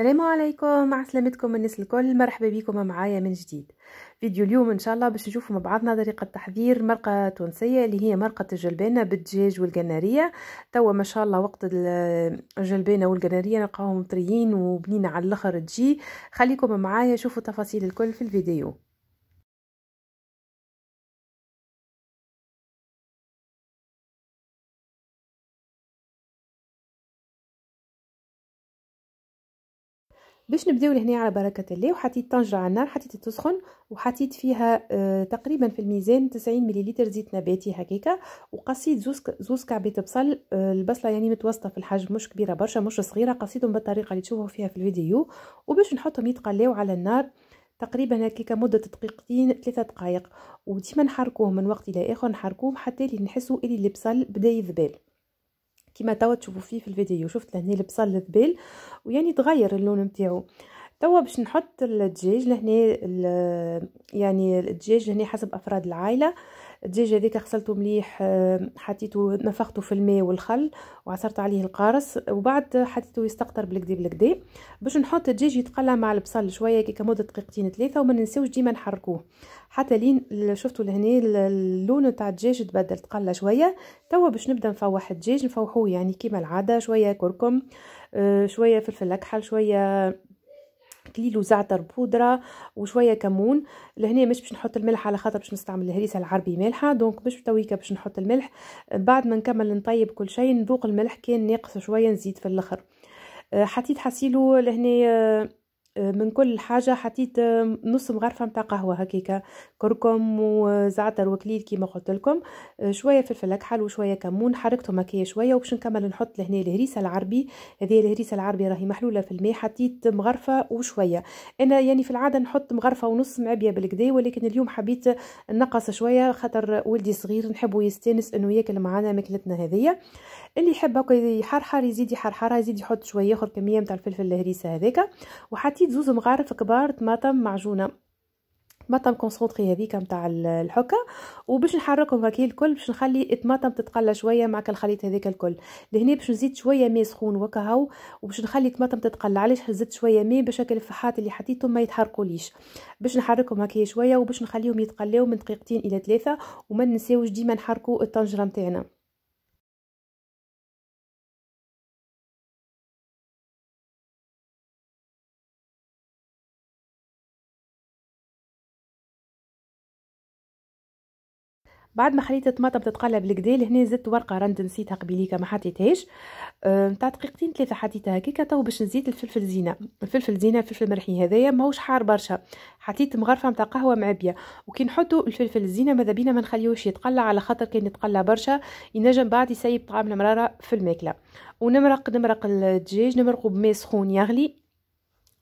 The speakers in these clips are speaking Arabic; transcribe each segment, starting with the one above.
السلام عليكم مع سلامتكم الناس الكل مرحبا بكم معايا من جديد فيديو اليوم ان شاء الله باش نشوفوا مع بعضنا طريقه تحضير مرقه تونسيه اللي هي مرقه الجلبانه بالدجاج والقناريه توا ما شاء الله وقت الجلبانه والقناريه نلقاهم طريين وبنينه على الاخر تجي خليكم معايا شوفوا تفاصيل الكل في الفيديو باش نبداو لهنا على بركه الله وحطيت طنجره على النار حطيت تسخن وحطيت فيها آه تقريبا في الميزان 90 مليلتر زيت نباتي هكاكا وقصيت زوز زوز كعبات بصل آه البصله يعني متوسطه في الحجم مش كبيره برشا مش صغيره قصيتهم بالطريقه اللي تشوفوا فيها في الفيديو وباش نحطهم يتقلاو على النار تقريبا هكاك مده دقيقتين ثلاثة دقائق وديما نحركوه من وقت الى اخر نحركوه حتى اللي نحسوا اللي البصل بدا يذبال كما توا تشوفوا فيه في الفيديو شفت لهنا لبسه الذبيل ويعني تغير اللون نتاعو توا باش نحط الدجاج لهنا يعني الدجاج لهنا حسب افراد العائله الدجاج هذيك غسلته مليح آه، حطيته نفخته في الماء والخل وعصرت عليه القارص وبعد حطيته يستقطر بالكدي بالكدي باش نحط الدجاج يتقلى مع البصل شويه كي مده دقيقتين ثلاثه وما ننساوش ديما نحركوه حتى لين شفتوا لهنا اللون تاع الدجاج تبدل تقلى شويه توا باش نبدا نفوح الدجاج نفوحوه يعني كيما العاده شويه كركم آه، شويه فلفل اكحل شويه حطيت وزعتر زعتر بودره وشويه كمون لهنا مش باش نحط الملح على خاطر باش نستعمل الهريسه العربي مالحه دونك مش تويكا باش نحط الملح بعد ما نكمل نطيب كل شيء نذوق الملح كان ناقص شويه نزيد في الاخر حطيت حسيلو لهنا من كل حاجة حطيت نص مغرفة متاع قهوة هكيكا كركم وزعتر وكليل كيما قلت لكم آه، شوية فلفل أكحل وشوية كمون حركتهم هكايا شوية وباش نكمل نحط لهنا الهريسة العربي هذه الهريسة العربي راهي محلولة في الماء حطيت مغرفة وشوية أنا يعني في العادة نحط مغرفة ونص معبية بالكدا ولكن اليوم حبيت نقص شوية خاطر ولدي صغير نحبو يستانس إنه ياكل معانا ماكلتنا هذيا اللي يحب هكا يحرحر يزيد يحرحرها يزيد يحط شويه ياخذ كميه نتاع الفلفل الهريسه هذاك وحطيت زوز مغارف كبار طماطم معجونه طماطم كونسونطري هذيك نتاع الحكه وباش نحركهم هكا الكل باش نخلي الطماطم تتقلى شويه معك الخليط هذيك الكل لهنا باش نزيد شويه ماء سخون وكهو وباش نخلي الطماطم تتقلى علاش زدت شويه ماء باش هكا الفحات اللي حطيتهم ما يتحرقوليش باش نحركهم هكا شويه وباش نخليهم يتقلاو من دقيقتين الى ثلاثه وما ننساوش ديما نحركوا الطنجره نتاعنا بعد ما خليت الطماطم تتقلب الكدا لهنا زدت ورقه رند نسيتها قبيليكا ما حطيتهاش أه، نتاع أه دقيقتين ثلاثه حطيتها هكاكا تو باش نزيد الفلفل زينه الفلفل زينه الفلفل المرحي هذايا ماهوش حار برشا حطيت مغرفه نتاع قهوه معبيه وكي نحطوا الفلفل الزينه ماذا بينا ما نخليوش يتقلى على خاطر كان يتقلى برشا ينجم بعد يسيب طعام المراره في الماكله ونمرق نمرق الدجاج نمرقه بماء سخون يغلي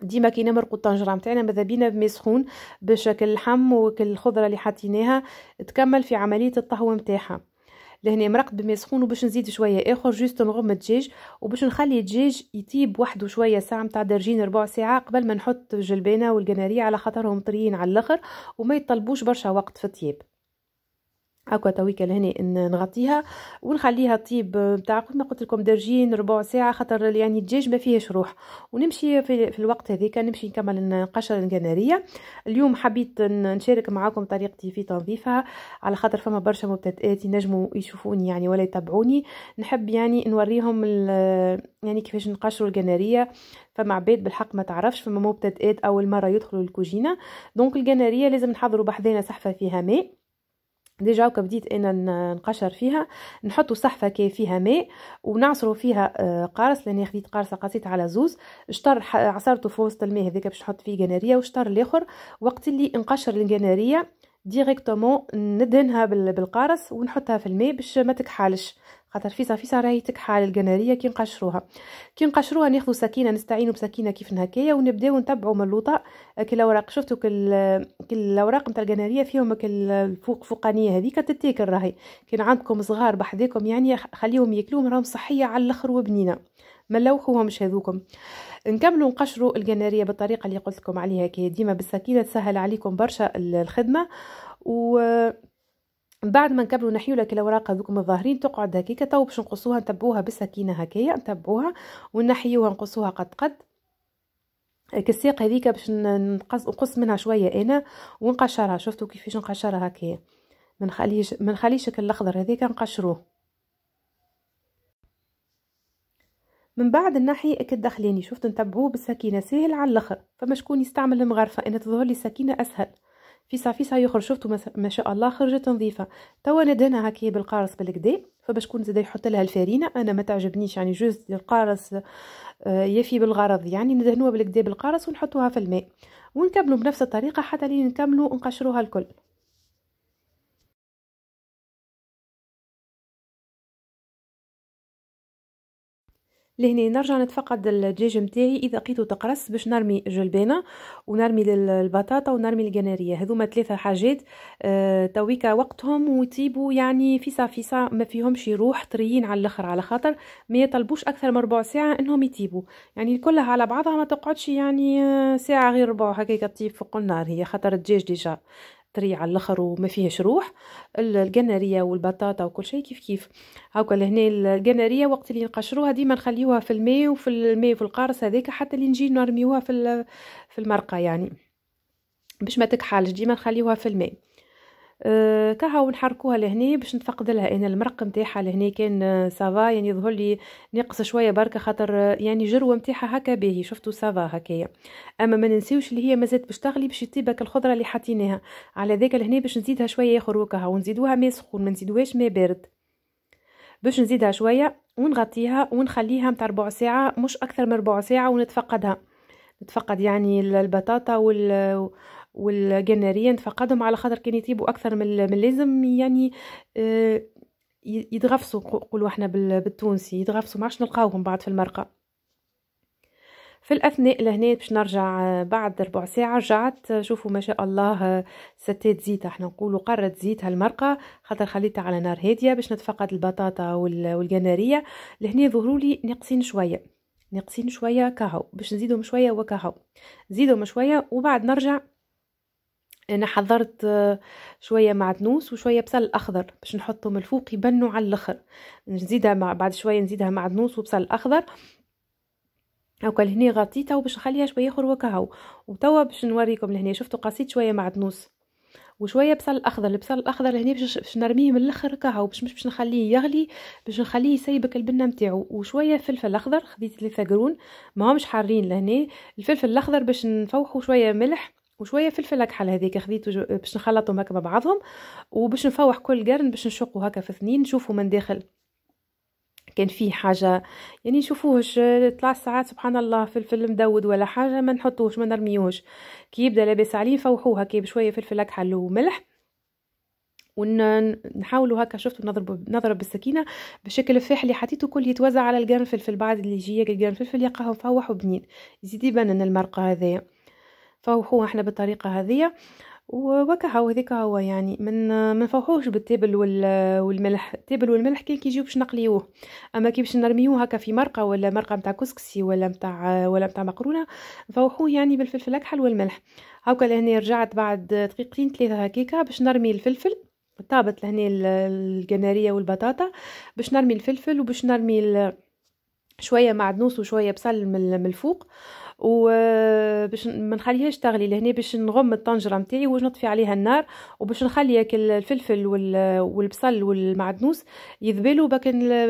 ديما كاينه مرق الطنجره نتاعنا ماذا بينا بماء سخون باش كل اللحم وكل الخضره اللي حطيناها تكمل في عمليه الطهوه نتاعها لهنا مرقت بماء سخون وباش نزيد شويه اخر جوست نغم الدجاج وباش نخلي الدجاج يطيب وحده شويه ساعه نتاع درجين ربع ساعه قبل ما نحط الجلبانه والقناريه على خاطرهم طريين على الاخر وما يطلبوش برشا وقت في الطياب هاكا تويكا لهنا نغطيها ونخليها طيب تاع كيما قلت لكم درجين ربع ساعه خاطر يعني الدجاج ما فيهش روح ونمشي في, في الوقت هذيك نمشي نكمل القشره الجناريه اليوم حبيت نشارك معاكم طريقتي في تنظيفها على خاطر فما برشا مبتدئات ينجموا يشوفوني يعني ولا يتابعوني نحب يعني نوريهم يعني كيفاش نقشروا الجناريه فما عباد بالحق ما تعرفش فما مبتدئات اول مره يدخلوا الكوجينه دونك الجناريه لازم نحضروا بحذانا صحفه فيها ماء ديجا هكا بديت انا نقشر فيها نحطوا صحفه كي فيها ماء ونعصروا فيها آه، قارص لاني خديت قارصه قصيت على زوز شطر عصرته في وسط الماء هذاك باش نحط فيه قناريه وشطر الاخر وقت اللي نقشر القناريه ديريكتومون ندهنها بالقارص ونحطها في الماء باش ما تكحالش خاطر فيسا فيسا راهي تكحه على القناريه كي نقشروها كي نقشروها ناخذ سكينه نستعينوا بسكينه كيف هكايا ونبداو نتبعوا من اللوطه كي الاوراق شفتوا كل الاوراق نتاع القناريه فيهم الفوق فوقانيه هذيك تتاكل راهي كان عندكم صغار بحديكم يعني خليهم ياكلوهم راهم صحيه على الاخر وبنينه ما لوخوهمش هذوكم نكملوا نقشروا القناريه بالطريقه اللي قلت لكم عليها كي ديما بالسكينه تسهل عليكم برشا الخدمه و بعد ما نكبروا نحيو لك الاوراق هذوك من الظاهرين تقعد هكيكا تو باش نقصوها نتبوها بالسكينه هكايا نتبوها ونحيوها نقصوها قد قد الكسيق هذيك باش نقص منها شويه انا ونقشرها شفتوا كيفاش نقشرها هكايا ما نخليش ما نخليش الاخضر هذيك نقشروه من بعد الناحية اكد داخليني شفت نتبعوه بالسكينة سهل على الاخر فما شكون يستعمل المغرفة انا تظهر لي سكينة اسهل فيسا فيسا يخرج شفتوا ما شاء الله خرجت نظيفه توا ندهنها هكا بالقارص بالكدا فباش كون زاد يحط لها الفرينه انا ما تعجبنيش يعني جوز القارص آه، يفي بالغرض يعني ندهنوها بالكدا بالقارص ونحطوها في الماء ونكملوا بنفس الطريقه حتى لين نكملوا نقشروها الكل لهنا نرجع نتفقد الدجاج متاعي اذا لقيتو تقرص باش نرمي جلبانه ونرمي البطاطا ونرمي القناريه هذوما ثلاثه حاجات أه تويكا وقتهم وتيبو يعني فيسا فيسا ما فيهمش روح طريين على الاخر على خاطر ما يطلبوش اكثر من ربع ساعه انهم يطيبوا يعني كلها على بعضها ما تقعدش يعني آه، ساعه غير ربع هكاك تطيب فوق النار هي خاطر الدجاج ديجا طري على الاخر وما فيهش روح القناريه والبطاطا وكل شيء كيف كيف هاكا لهنا القناريه وقت اللي نقشروها ديما نخليوها في الماء وفي الماء في القارص هذيك حتى اللي نجي نرميوها في في المرقه يعني باش ما تكحلش ديما نخليوها في الماء أه كهاو نحركوها لهنا باش نتفقد لها انا المرق نتاعها لهنا كان أه، سافا يعني يظهر لي نقص شويه بركه خاطر أه، يعني جروه نتاعها هكا باهي شفتوا سافا هكايا اما ما ننسيوش اللي هي مازالت باش تغلي باش يطيبك الخضره اللي حطيناها على ذاك لهنا باش نزيدها شويه اخر وكهاو ونزيدوها ماء سخون ما نزيدوهاش ماء بارد باش نزيدها شويه ونغطيها ونخليها نتاع ربع ساعه مش اكثر من ربع ساعه ونتفقدها نتفقد يعني البطاطا وال والجناريين فقدهم على خاطر كان يطيبوا اكثر من اللازم يعني آه، يتغفصوا قولوا احنا بالتونسي يتغفصوا ما عادش نلقاوهم بعد في المرقه في الاثناء لهنا باش نرجع آه، بعد ربع ساعه رجعت آه، شوفوا ما شاء الله ستات زيت احنا نقولوا قرت زيت هالمرقه خاطر خليتها على نار هاديه باش نتفقد البطاطا والجناريه لهنا ظهروا لي ناقصين شويه ناقصين شويه كهو باش نزيدهم شويه وكهو نزيدهم شويه وبعد نرجع انا حضرت آه، شويه معدنوس وشويه بصل اخضر باش نحطهم الفوق يبنوا على الاخر نزيدها مع بعد شويه نزيدها معدنوس وبصل اخضر هاكا لهنا غطيتها وباش نخليها شويه اخر وكهو وتوا باش نوريكم لهنا شفتوا قصيت شويه معدنوس وشويه بصل اخضر البصل الاخضر لهنا باش نرميه من الاخر كهو باش مش باش نخليه يغلي باش نخليه يسيبك البنه نتاعو وشويه فلفل اخضر خديت ثلاثة قرون ماهمش حارين لهنا الفلفل الاخضر باش نفوحو شويه ملح وشويه فلفل اكحل هذيك خديته باش نخلطهم هكا مع بعضهم وباش نفوح كل قرن باش نشقه هكا في اثنين نشوفه من داخل كان فيه حاجه يعني نشوفوهش طلع ساعات سبحان الله فلفل مدود ولا حاجه ما نحطوهش ما نرميوهش كي يبدا لاباس عليه نفوحوه هكا بشويه فلفل اكحل وملح ونحاولوا هكا شفتوا نضرب نضرب بالسكينه بشكل الفاح اللي حطيته كل يتوزع على القرن فلفل بعد اللي يجي فلفل يلقاه مفوح وبنين يزيد يبان المرقه هذايا فوحوها احنا بالطريقه هذه وكها وذيك هو يعني من ما نفوحوش بالتبل والملح التبل والملح كي كيجيو باش نقليوه اما كي باش نرميوه هكا في مرقه ولا مرقه نتاع كسكسي ولا نتاع ولا نتاع مقرونه نفوحوه يعني بالفلفل الاكحل والملح هاكا لهنا رجعت بعد دقيقتين ثلاثه هكيكا باش نرمي الفلفل طابت لهنا الجناريه والبطاطا باش نرمي الفلفل وباش نرمي شويه معدنوس وشويه بصل من الفوق وباش ما نخليهاش تغلي لهنا باش نغم الطنجره نتاعي ونطفي عليها النار وباش نخلي الفلفل والبصل والمعدنوس يذبلوا باك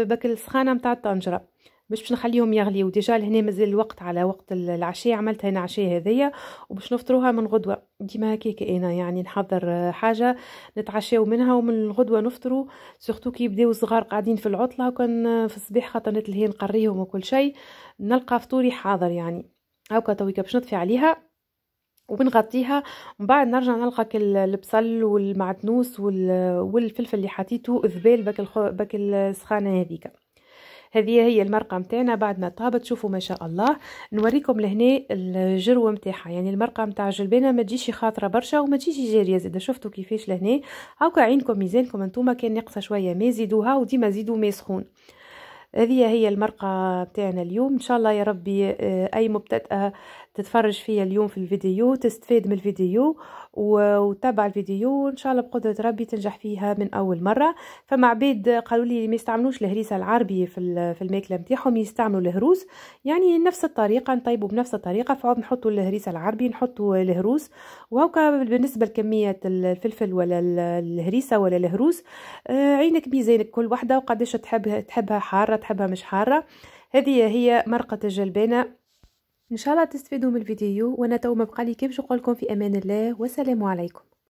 باك السخانه نتاع الطنجره باش باش نخليهم يغليو ديجا لهنا مازال الوقت على وقت العشاء عملتها انا عشاء هذيا وباش نفطروها من غدوه ديما هكاك انا يعني نحضر حاجه نتعشاو منها ومن الغدوه نفطروا سورتو كي يبداو الصغار قاعدين في العطله وكان في الصباح خاطر نتلهي نقريهم وكل شيء نلقى فطوري حاضر يعني هاكا تويكا باش نطفي عليها وبنغطيها ومن بعد نرجع نلقى البصل والمعدنوس والفلفل اللي حطيته ذبال باك باك السخانه هذيك هذه هي المرقه نتاعنا بعد ما طابت شوفوا ما شاء الله نوريكم لهنا الجروه نتاعها يعني المرقه نتاع الجلبانه ما تجيش خاطره برشا وما تجيش جاريه زاد شفتوا كيفاش لهنا هاكا عينكم ميزانكم انتوما كان ناقصه شويه ما زيدوها وديما زيدوا ماء سخون هذه هي المرقة بتاعنا اليوم إن شاء الله يا ربي آه، أي مبتدئة تتفرج فيها اليوم في الفيديو تستفيد من الفيديو وتابع الفيديو إن شاء الله بقدرة ربي تنجح فيها من أول مرة فمع بيد قالوا لي ما يستعملوش الهريسة العربية في في الماكلة نتاعهم يستعملوا الهروس يعني نفس الطريقة نطيبوا بنفس الطريقة فعود نحطوا الهريسة العربي نحطوا الهروس وهكا بالنسبة لكمية الفلفل ولا الهريسة ولا الهروس آه، عينك ميزانك كل واحدة وقداش تحبها تحبها حارة تحبها مش حارة هذه هي مرقة الجلبانة إن شاء الله تستفيدوا من الفيديو وأنا تو مبقالي كيف نقولكم في أمان الله والسلام عليكم